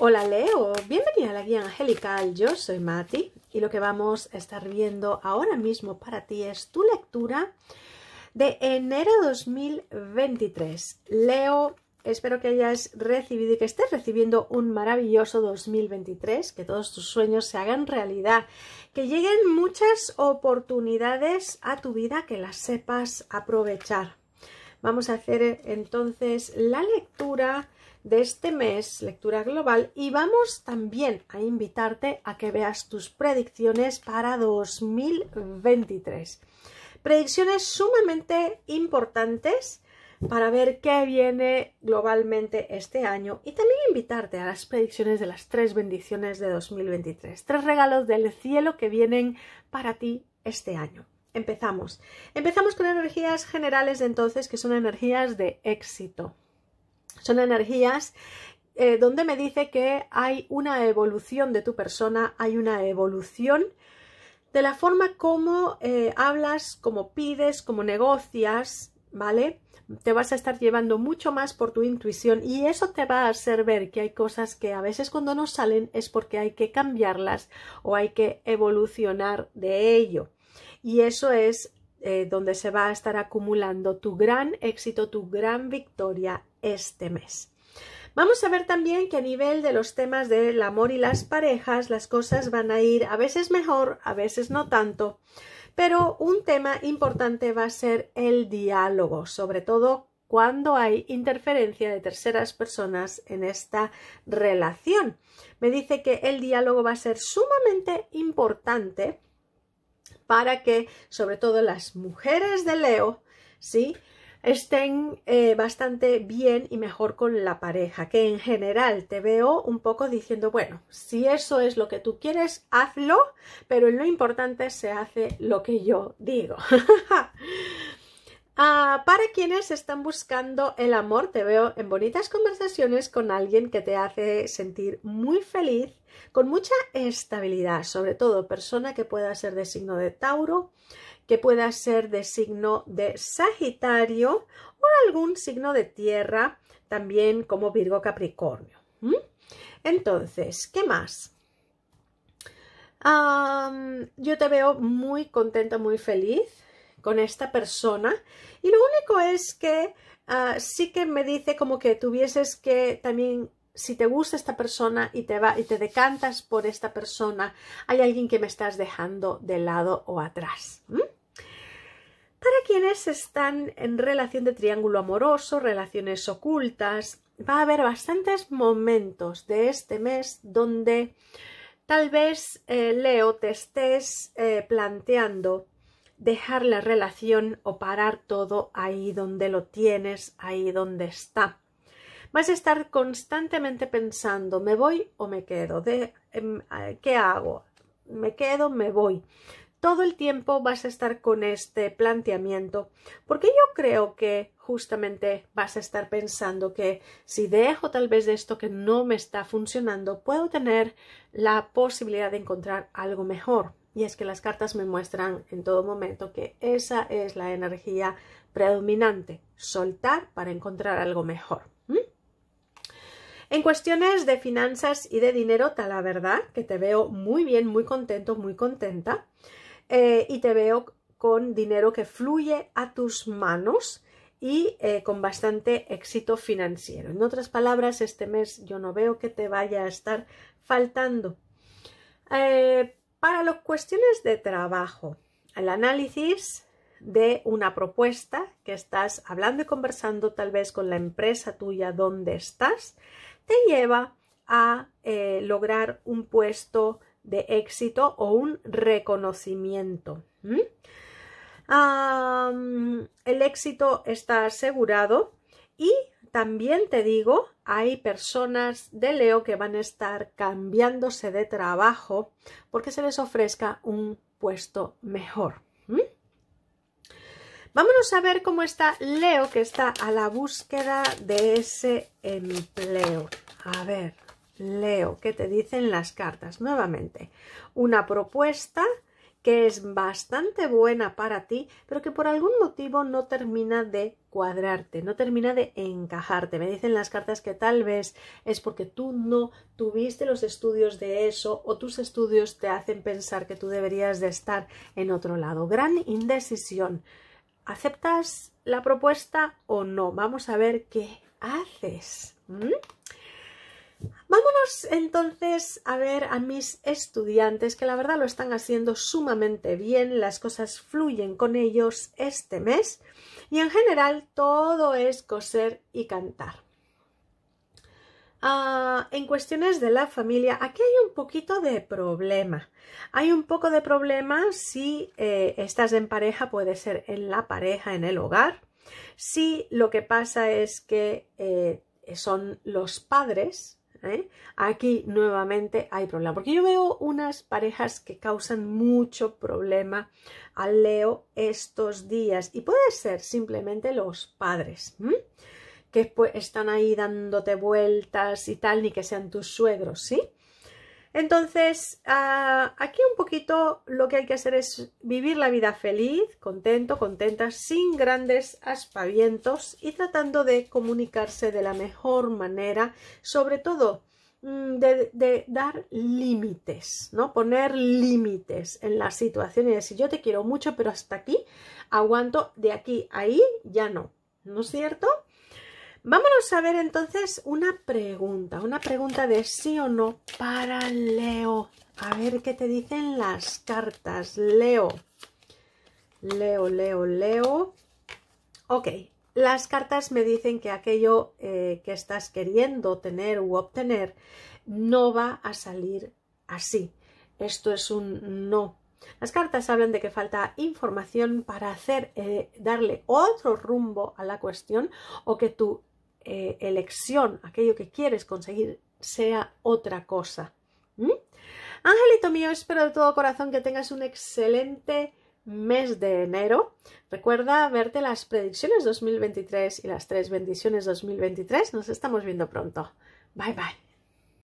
Hola Leo, bienvenida a la guía angelical, yo soy Mati y lo que vamos a estar viendo ahora mismo para ti es tu lectura de enero 2023. Leo, espero que hayas recibido y que estés recibiendo un maravilloso 2023, que todos tus sueños se hagan realidad, que lleguen muchas oportunidades a tu vida, que las sepas aprovechar. Vamos a hacer eh, entonces la lectura de este mes, lectura global, y vamos también a invitarte a que veas tus predicciones para 2023. Predicciones sumamente importantes para ver qué viene globalmente este año y también invitarte a las predicciones de las tres bendiciones de 2023, tres regalos del cielo que vienen para ti este año. Empezamos. Empezamos con energías generales entonces, que son energías de éxito. Son energías eh, donde me dice que hay una evolución de tu persona, hay una evolución de la forma como eh, hablas, como pides, como negocias, ¿vale? Te vas a estar llevando mucho más por tu intuición y eso te va a hacer ver que hay cosas que a veces cuando no salen es porque hay que cambiarlas o hay que evolucionar de ello. Y eso es eh, donde se va a estar acumulando tu gran éxito, tu gran victoria este mes. Vamos a ver también que a nivel de los temas del amor y las parejas, las cosas van a ir a veces mejor, a veces no tanto. Pero un tema importante va a ser el diálogo, sobre todo cuando hay interferencia de terceras personas en esta relación. Me dice que el diálogo va a ser sumamente importante para que sobre todo las mujeres de Leo, ¿sí? estén eh, bastante bien y mejor con la pareja, que en general te veo un poco diciendo, bueno, si eso es lo que tú quieres, hazlo, pero en lo importante se hace lo que yo digo. Ah, para quienes están buscando el amor, te veo en bonitas conversaciones con alguien que te hace sentir muy feliz, con mucha estabilidad, sobre todo persona que pueda ser de signo de Tauro, que pueda ser de signo de Sagitario o algún signo de tierra, también como Virgo Capricornio. Entonces, ¿qué más? yo te veo muy contenta, muy feliz con esta persona y lo único es que ah, sí que me dice como que tuvieses que también si te gusta esta persona y te va y te decantas por esta persona, hay alguien que me estás dejando de lado o atrás. Para quienes están en relación de triángulo amoroso, relaciones ocultas, va a haber bastantes momentos de este mes donde tal vez eh, Leo te estés eh, planteando dejar la relación o parar todo ahí donde lo tienes, ahí donde está. Vas a estar constantemente pensando, ¿me voy o me quedo? ¿De, em, ¿Qué hago? ¿Me quedo? ¿Me voy? Todo el tiempo vas a estar con este planteamiento, porque yo creo que justamente vas a estar pensando que si dejo tal vez de esto que no me está funcionando, puedo tener la posibilidad de encontrar algo mejor y es que las cartas me muestran en todo momento que esa es la energía predominante, soltar para encontrar algo mejor. En cuestiones de finanzas y de dinero, tal la verdad que te veo muy bien, muy contento, muy contenta eh, y te veo con dinero que fluye a tus manos y eh, con bastante éxito financiero. En otras palabras, este mes yo no veo que te vaya a estar faltando. Eh, para las cuestiones de trabajo, el análisis de una propuesta que estás hablando y conversando tal vez con la empresa tuya donde estás, te lleva a eh, lograr un puesto de éxito o un reconocimiento. el éxito está asegurado y también te digo, hay personas de Leo que van a estar cambiándose de trabajo porque se les ofrezca un puesto mejor. Vámonos a ver cómo está Leo que está a la búsqueda de ese empleo. A ver, Leo, ¿qué te dicen las cartas? Nuevamente, una propuesta que es bastante buena para ti, pero que por algún motivo no termina de cuadrarte, no termina de encajarte. Me dicen las cartas que tal vez es porque tú no tuviste los estudios de eso o tus estudios te hacen pensar que tú deberías de estar en otro lado. Gran indecisión. ¿Aceptas la propuesta o no? Vamos a ver qué haces. ¿Mm? entonces a ver a mis estudiantes que la verdad lo están haciendo sumamente bien, las cosas fluyen con ellos este mes y en general todo es coser y cantar. Ah, en cuestiones de la familia, aquí hay un poquito de problema. Hay un poco de problema si eh, estás en pareja, puede ser en la pareja, en el hogar. Si lo que pasa es que eh, son los padres ¿eh? Aquí nuevamente hay problema, porque yo veo unas parejas que causan mucho problema al Leo estos días y puede ser simplemente los padres. que pues, están ahí dándote vueltas y tal, ni que sean tus suegros, ¿sí? Entonces, ah, aquí un poquito lo que hay que hacer es vivir la vida feliz, contento, contenta, sin grandes aspavientos y tratando de comunicarse de la mejor manera, sobre todo mm, de, dar límites, ¿no? Poner límites en las situaciones y decir, yo te quiero mucho, pero hasta aquí aguanto, de aquí a ahí ya no, ¿no es cierto? Vámonos a ver entonces una pregunta, una pregunta de sí o no para Leo. A ver qué te dicen las cartas, Leo. Leo, Leo, Leo. Ok, las cartas me dicen que aquello eh, que estás queriendo tener u obtener no va a salir así. Esto es un no. Las cartas hablan de que falta información para hacer, eh, darle otro rumbo a la cuestión o que tú eh, elección, aquello que quieres conseguir, sea otra cosa. ¿Mm? Angelito mío, espero de todo corazón que tengas un excelente mes de enero. Recuerda verte las predicciones 2023 y las tres bendiciones 2023. Nos estamos viendo pronto. Bye bye.